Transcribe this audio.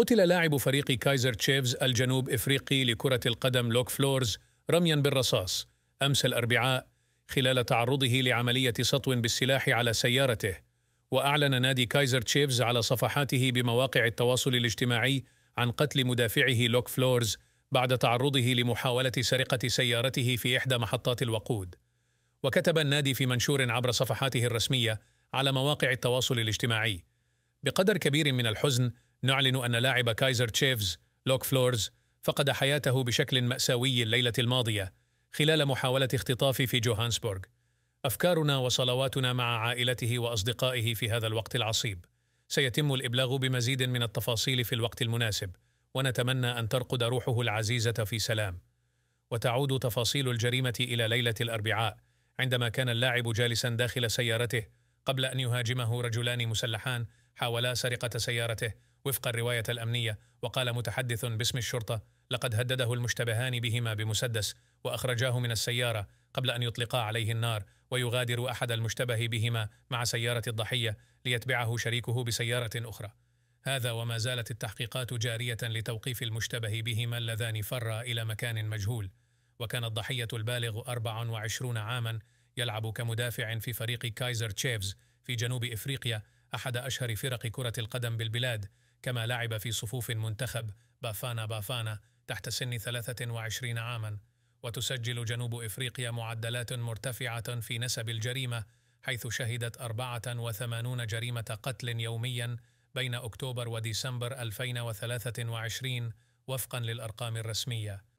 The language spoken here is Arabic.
قتل لاعب فريق كايزر تشيفز الجنوب إفريقي لكرة القدم لوك فلورز رميا بالرصاص أمس الأربعاء خلال تعرضه لعملية سطو بالسلاح على سيارته وأعلن نادي كايزر تشيفز على صفحاته بمواقع التواصل الاجتماعي عن قتل مدافعه لوك فلورز بعد تعرضه لمحاولة سرقة سيارته في إحدى محطات الوقود وكتب النادي في منشور عبر صفحاته الرسمية على مواقع التواصل الاجتماعي بقدر كبير من الحزن نعلن أن لاعب كايزر تشيفز لوك فلورز فقد حياته بشكل مأساوي الليلة الماضية خلال محاولة اختطاف في جوهانسبورغ أفكارنا وصلواتنا مع عائلته وأصدقائه في هذا الوقت العصيب سيتم الإبلاغ بمزيد من التفاصيل في الوقت المناسب ونتمنى أن ترقد روحه العزيزة في سلام وتعود تفاصيل الجريمة إلى ليلة الأربعاء عندما كان اللاعب جالسا داخل سيارته قبل أن يهاجمه رجلان مسلحان حاولا سرقة سيارته وفق الرواية الأمنية وقال متحدث باسم الشرطة لقد هدده المشتبهان بهما بمسدس وأخرجاه من السيارة قبل أن يطلقا عليه النار ويغادر أحد المشتبه بهما مع سيارة الضحية ليتبعه شريكه بسيارة أخرى هذا وما زالت التحقيقات جارية لتوقيف المشتبه بهما اللذان فرا إلى مكان مجهول وكان الضحية البالغ 24 عاما يلعب كمدافع في فريق كايزر تشيفز في جنوب إفريقيا أحد أشهر فرق كرة القدم بالبلاد كما لعب في صفوف منتخب بافانا بافانا تحت سن 23 عاما وتسجل جنوب إفريقيا معدلات مرتفعة في نسب الجريمة حيث شهدت 84 جريمة قتل يوميا بين أكتوبر وديسمبر 2023 وفقا للأرقام الرسمية